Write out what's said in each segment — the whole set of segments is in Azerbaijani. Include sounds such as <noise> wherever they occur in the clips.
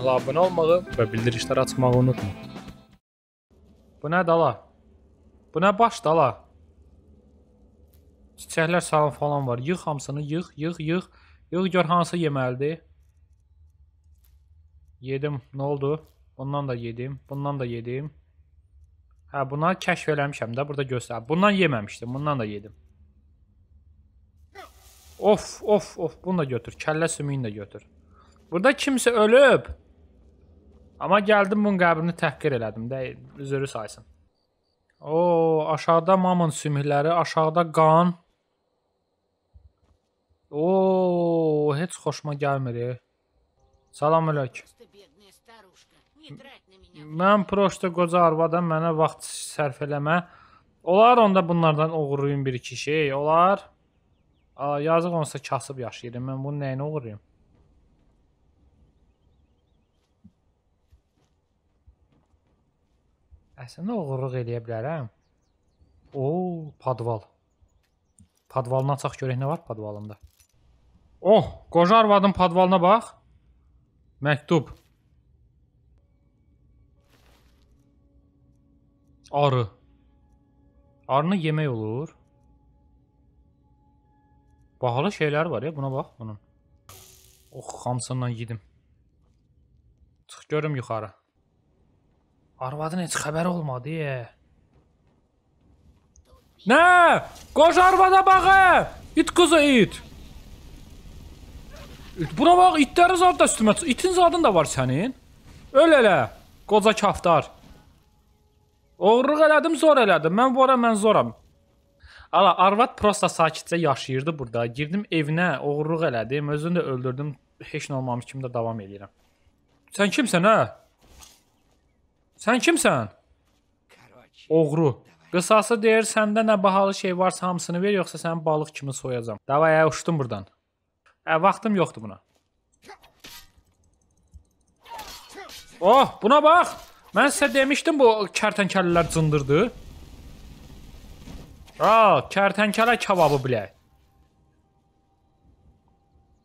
kanala abunə olmağı və bildirişləri açmağı unutma. Bu nə dala? Bu nə baş dala? Çiçəklər salın falan var. Yığ hamısını, yığ, yığ, yığ. Yığ gör hansı yeməlidir. Yedim. Nə oldu? Bundan da yedim. Bundan da yedim. Hə, buna kəşf eləmişəm də. Burada göstər. Hə, bundan yeməmişdim. Bundan da yedim. Of, of, of. Bunu da götür. Kəllə sümüyünü də götür. Burada kimsə ölüb. Amma gəldim bunun qəbrini təhqir elədim də, üzrü saysın. O, aşağıda mamın sümükləri, aşağıda qan. O, heç xoşuma gəlmir. Salam əleyk. Mən proşda qoca arvadam mənə vaxt sərf eləmə. Olar onda bunlardan oğurlayım bir iki şey. Olar. A, yazıq onsa kasıb yaşayıram. Mən bunu nəyinə oğurlayım? sənə oğurluq eləyə bilərəm. O, podval. Podvalını açaq görək nə var podvalında. Oh, qoca arvadın podvalına bax. Məktub. Arı. Arını yemək olur. Bahalı şeylər var ya, buna bax bunun. Oh, hamısından yedim. Çıx görüm yuxarı. Arvadın heç xəbəri olmadı. E. Nə? Qoş arvada bağı. İt qızı it. İt buna bax, itlərin zadı da üstümə. İtin zadın da var sənin. Öl elə. Qoca kaftar. Oğurluq elədim, zor elədim. Mən vora, mən zoram. Ala arvad prosta sakitcə yaşayırdı burada. Girdim evinə, oğurluq elədim, özünü də öldürdüm. Heç nə olmamış kimi də davam edirəm. Sən kimsən, hə? Sən kimsən? Oğru. Qısası deyir, səndə nə bahalı şey varsa hamısını ver, yoxsa səni balıq kimi soyacam. Davay, ə, uçdum burdan. Ə, vaxtım yoxdur buna. Oh, buna bax. Mən sizə demişdim bu kərtənkələlər cındırdı. A, kərtənkələ kebabı bilək.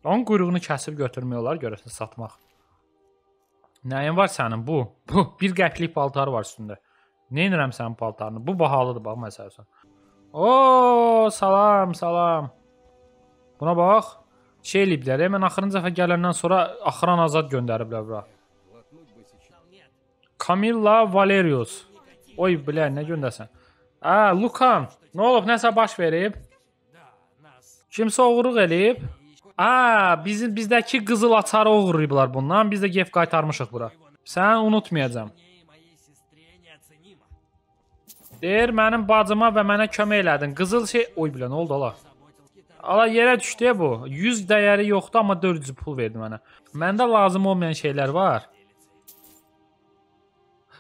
Onun quyruğunu kəsib götürmək olar, görəsən satmaq. Nəyin var sənin bu? Bu bir qəpiklik paltarı var üstündə. Nə edirəm sənin paltarını? Bu bahalıdır bax məsələn. O, salam, salam. Buna bax. Şey eliblər. E, mən axırıncı dəfə gələndən sonra axıran azad göndəriblər bura. Camilla Valerius. Oy, bilər, nə göndərsən? Ə, hə, Lukan, nə olub? Nəsə baş verib? Kimsə oğurluq eləyib? A, bizim bizdəki qızıl açarı oğurlayıblar bundan. Biz də gef qaytarmışıq bura. Səni unutmayacağam. Deyir, mənim bacıma və mənə kömək elədin. Qızıl şey... Oy, bilə, nə oldu ala? Ala yerə düşdü bu. 100 dəyəri yoxdur, amma 400 pul verdi mənə. Məndə lazım olmayan şeylər var.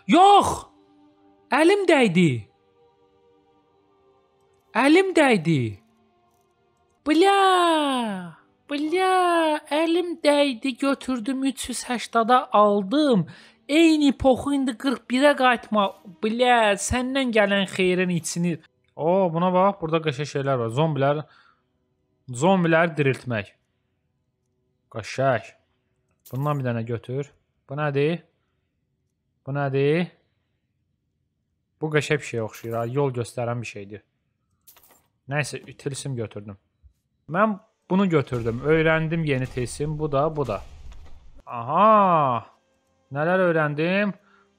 Yox! Əlim dəydi. Əlim dəydi. Bля! Bля, əlim dəydi, götürdüm 380-a aldım. Eyni poxu indi 41-ə qayıtma. Bля, səndən gələn xeyrin içinir. O, buna bax, burada qəşəng şeylər var. Zombilər zombiləri diriltmək. Qəşəng. Bundan bir dənə götür. Bu nədir? Bu nədir? Bu qəşəng bir şey oxşayır. Yol göstərən bir şeydir. Nəysə, itilsim götürdüm. Mən Bunu götürdüm. Öğrendim yeni tesim. Bu da bu da. Aha. Nələr öyrəndim?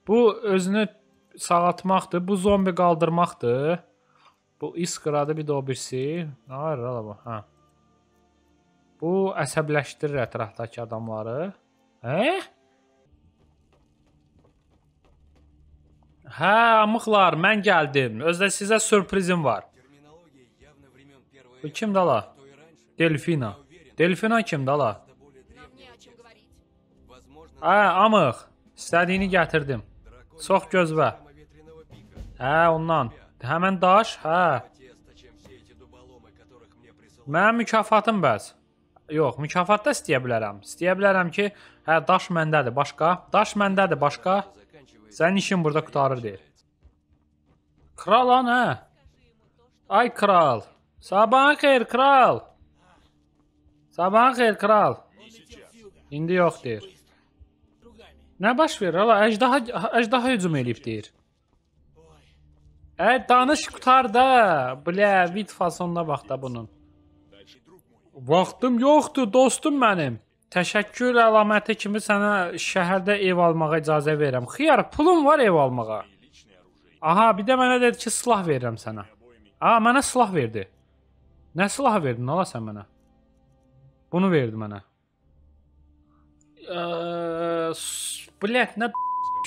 Bu özünü sağaltmaqdır. Bu zombi qaldırmaqdır. Bu isqıradı bir də o birisi. Nə var ala bu? Hə. Bu əsəbləşdirir ətrafdakı adamları. Hə? Hə, amıqlar, mən gəldim. Özdə sizə sürprizim var. Bu kimdə la? Дельфина. Delfina kim dala? Hə, amıq. İstədiyini gətirdim. Çox gözlə. Hə, ondan. Həmən daş, hə. Mənim mükafatım bəs. Yox, mükafat da istəyə bilərəm. İstəyə bilərəm ki, hə, daş məndədir, başqa? Daş məndədir, başqa? Sənin işin burada qutarır deyir. Kral an, hə? Ay kral. Sabahın xeyir, kral. Sabahın xeyir kral. İndi yox deyir. Nə baş verir? Hala əjdaha əjdaha hücum eləyib deyir. Ə, danış qutar da. Blə, vit fasonuna bax da bunun. Vaxtım yoxdur, dostum mənim. Təşəkkür əlaməti kimi sənə şəhərdə ev almağa icazə verirəm. Xiyar, pulum var ev almağa. Aha, bir də mənə dedi ki, silah verirəm sənə. A, mənə silah verdi. Nə silah verdin? Ala sən mənə? Bunu verdi mənə. Блять, nə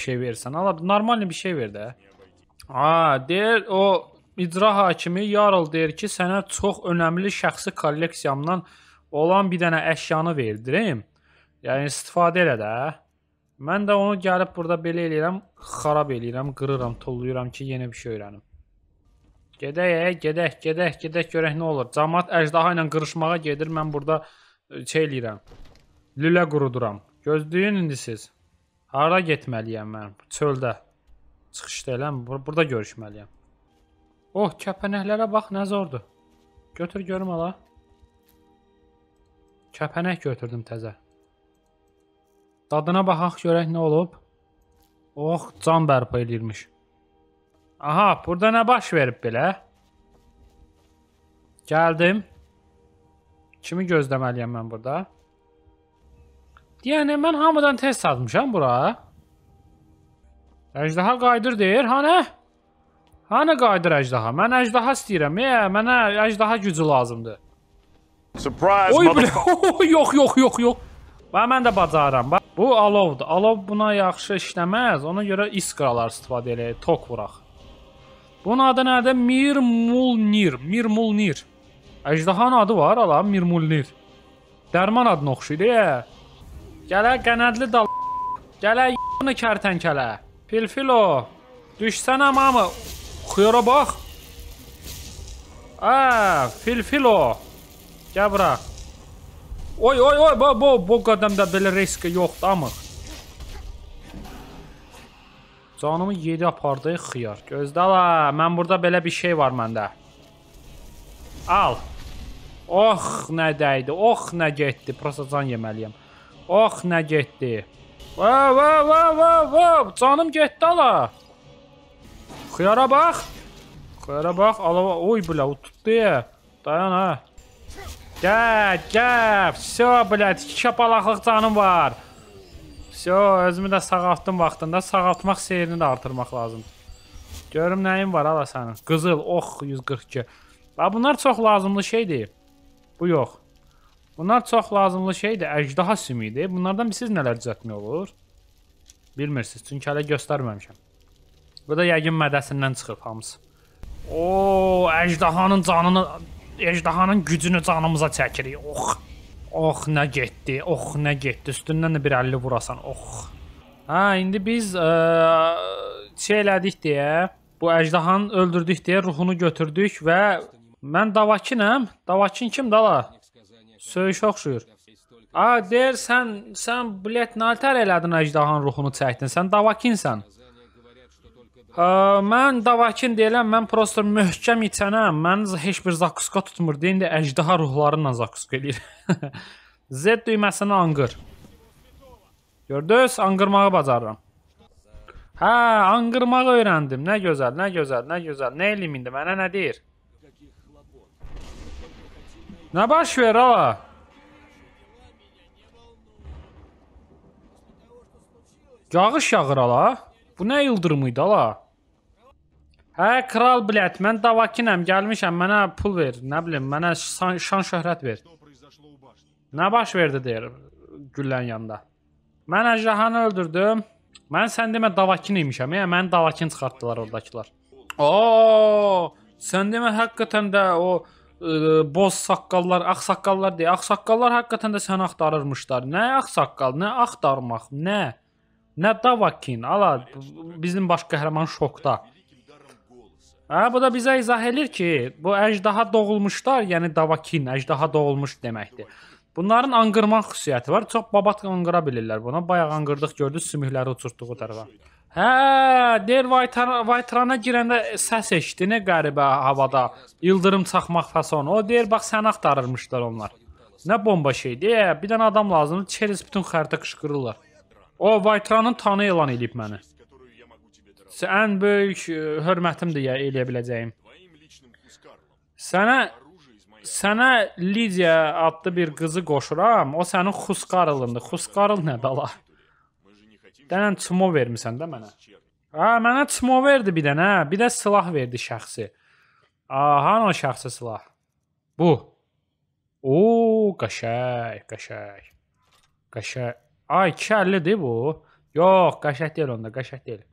şey versən? Allah normal bir şey ver də. Ha, deyir o icra hakimi Yarl deyir ki, sənə çox önəmli şəxsi kolleksiyamdan olan bir dənə əşyanı verdirim. Yəni istifadə elə də. Mən də onu gəlib burada belə eləyirəm, xarab eləyirəm, qırıram, tolluyuram ki, yeni bir şey öyrənim. Gedək, gedək, gedək, gedək görək nə olur. Cəmaət əjdaha ilə qırışmağa gedir. Mən burada şey eləyirəm. Lülə quruduram. Gözləyin indi siz. Hara getməliyəm mən? Çöldə. Çıxışda eləm. Bur burada görüşməliyəm. Oh, kəpənəklərə bax, nə zordur. Götür görüm ala. Kəpənək götürdüm təzə. Dadına baxaq görək nə olub. Oh, can bərpa eləyirmiş. Aha, burada nə baş verib belə? Gəldim. Kimi gözləməliyəm mən burada? Yəni, mən hamıdan test atmışam bura. Əjdaha qaydır deyir, hanı? Hanı qaydır əjdaha? Mən əjdaha istəyirəm, yə, e, mənə əjdaha gücü lazımdır. Surprise, Oy, bilə, <laughs> yox, yox, yox, yox. Bax, mən də bacaram, bax. Bu alovdur, alov buna yaxşı işləməz, ona görə iskralar istifadə eləyək, tok vuraq. Bunun adı nədir? Mirmulnir, Mirmulnir. Əjdahan adı var, ala Mirmullir. Dərman adına oxşuyur, e. Gələ qənədli dal. Gələ y***nı kərtənkələ. Pilfilo. Düşsənə mamı. Xıyara bax. Ə, filfilo. Gəl bura. Oy, oy, oy, bu, bu, bu qədəmdə belə risk yoxdur, amıq. Canımı yedi apardı xiyar. Gözdə la, mən burada belə bir şey var məndə. Al. Ox, nə dəydi. Ox, nə getdi. Prosta can yeməliyəm. Ox, nə getdi. Va, va, va, va, va. Canım getdi ala. Xiyara bax. Xiyara bax. Ala, oy bilə, o tutdu ya. Dayan ha. Gəl, gəl. Vso, bilə, tikişə balaqlıq canım var. Vso, özümü də sağaltdım vaxtında. Sağaltmaq seyrini də artırmaq lazımdır. Görüm nəyin var ala sənin. Qızıl, ox, 142. Bax bunlar çox lazımlı şeydir. Bu yox. Bunlar çox lazımlı şeydir. Əjdaha sümüyüdür. Bunlardan siz nələr düzəltmək olur? Bilmirsiniz, çünki hələ göstərməmişəm. Bu da yəqin mədəsindən çıxıb hamısı. O, əjdahanın canını, əjdahanın gücünü canımıza çəkirik. Ox. Ox, nə getdi? Ox, nə getdi? Üstündən də bir 50 vurasan. Ox. Ha, hə, indi biz ə, e, şey elədik deyə, bu əjdahanı öldürdük deyə ruhunu götürdük və Mən davakinəm. Davakin kim dala? Söyüşə oxşuyur. A, deyir, sən, sən, bilet, naltar elədin əcdahan ruhunu çəkdin. Sən davakinsən. Ə, mən davakin deyiləm, mən prosto möhkəm içənəm. Mən heç bir zakuska tutmur. Deyində əjdaha ruhlarıyla zakuska eləyir. <laughs> Z düyməsini anqır. Gördünüz? Anqırmağı bacarıram. Hə, anqırmağı öyrəndim. Nə gözəl, nə gözəl, nə gözəl. Nə eləyim indi? Mənə nə deyir? Ne baş ver ala? Yağış yağır ala. Bu nə ildırımıydı ala? Hə, kral bilət, mən davakinəm, gəlmişəm, mənə pul ver, nə bilim, mənə şan, şan şöhrət ver. Nə baş verdi deyir güllənin yanında. Mən əjdahanı öldürdüm. Mən sən demə davakin imişəm, yəni e, mən davakin çıxartdılar oradakılar. Oo, sən demə həqiqətən də o ə, boz saqqallar, ağ saqqallar deyə. Ağ saqqallar həqiqətən də səni axtarırmışlar. Nə ağ saqqal, nə axtarmaq, nə nə Davakin. Ala bizim baş qəhrəman şokda. Hə, bu da bizə izah edir ki, bu əjdaha doğulmuşlar, yəni Davakin, əjdaha doğulmuş deməkdir. Bunların anqırmaq xüsusiyyəti var. Çox babat anqıra bilirlər buna. Bayaq anqırdıq, gördünüz sümükləri uçurtduğu tərəfə. Hə, der Vaytara, Vaytrana girəndə səs eşitdi, nə qəribə havada. Yıldırım çaxmaq fasonu. O deyir, bax səni axtarırmışlar onlar. Nə bomba şeydir. E, bir dənə adam lazımdır. Çeris bütün xəritə qışqırırlar. O Vaytranın tanı elan edib məni. Ən böyük e, hörmətimdir ya eləyə biləcəyim. Sənə sənə Lidiya adlı bir qızı qoşuram. O sənin Xuskarılındır. Xuskarıl nədir Allah? Dənən çmo vermisən də mənə. Hə, mənə çmo verdi bir dənə, hə, bir də silah verdi şəxsi. Aha, o şəxsi silah. Bu. O, qəşəng, qəşəng. Qəşəng. Ay, 250-dir bu. Yox, qəşəng deyil onda, qəşəng deyil.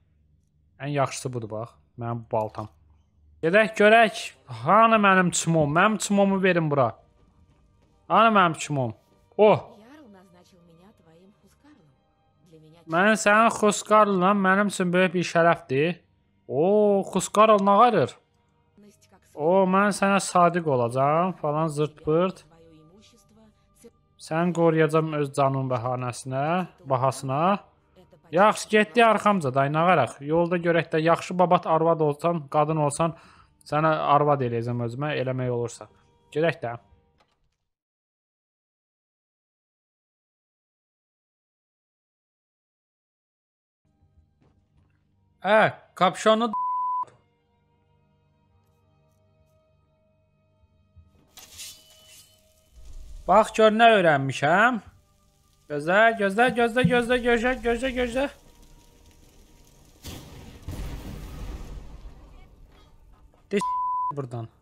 Ən yaxşısı budur bax, mənim baltam. Gedək görək, hanı mənim çmom? Mənim çmomu verin bura. Hanı mənim çmom? Oh, Mən sənin Xoskarla mənim üçün böyük bir şərəfdir. O, Xoskarl nə qarır? O, mən sənə sadiq olacağam, falan zırt-pırt. Sən qoruyacam öz canın bəhanəsinə, bahasına. Yaxşı, getdi arxamca dayanaraq. Yolda görək də yaxşı babat arvad olsan, qadın olsan, sənə arvad eləyəcəm özümə, eləmək olursa. Gedək də. E, kapşonu Bax gör nə öyrənmişəm. Gözlə, gözlə, gözlə, gözlə, gözlə, gözlə, gözlə. De buradan.